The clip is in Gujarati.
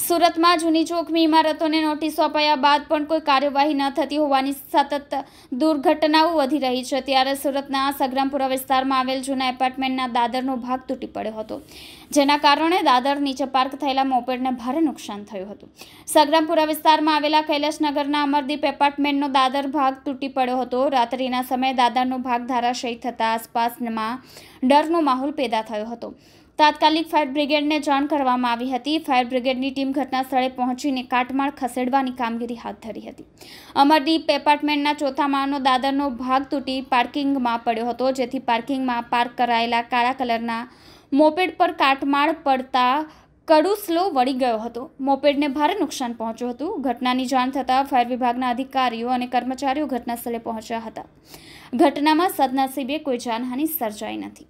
સુરતમાં જૂની જોખમી ઇમારતોને નોટિસો અપાયા બાદ પણ કોઈ કાર્યવાહી ન થતી હોવાની સતત દુર્ઘટનાઓ વધી રહી છે ત્યારે સુરતના સગરામપુરા વિસ્તારમાં આવેલ જૂના એપાર્ટમેન્ટના દાદરનો ભાગ તૂટી પડ્યો હતો જેના કારણે દાદર નીચે પાર્ક થયેલા મોપેડને ભારે નુકસાન થયું હતું સગરામપુરા વિસ્તારમાં આવેલા કૈલાશનગરના અમરદીપ એપાર્ટમેન્ટનો દાદર ભાગ તૂટી પડ્યો હતો રાત્રિના સમયે દાદરનો ભાગ ધારાશયી થતાં આસપાસમાં ડરનો માહોલ પેદા થયો હતો તાત્કાલિક ફાયર બ્રિગેડને જાણ કરવામાં આવી હતી ફાયર બ્રિગેડની ટીમ ઘટના સ્થળે પહોંચીને કાટમાળ ખસેડવાની કામગીરી હાથ ધરી હતી અમરદીપ એપાર્ટમેન્ટના ચોથા માળનો દાદરનો ભાગ તૂટી પાર્કિંગમાં પડ્યો હતો જેથી પાર્કિંગમાં પાર્ક કરાયેલા કાળા કલરના મોપેડ પર કાટમાળ પડતા કડુ સ્લો વળી ગયો હતો મોપેડને ભારે નુકસાન પહોંચ્યું હતું ઘટનાની જાણ થતાં ફાયર વિભાગના અધિકારીઓ અને કર્મચારીઓ ઘટનાસ્થળે પહોંચ્યા હતા ઘટનામાં સદનસીબે કોઈ જાનહાનિ સર્જાઈ નથી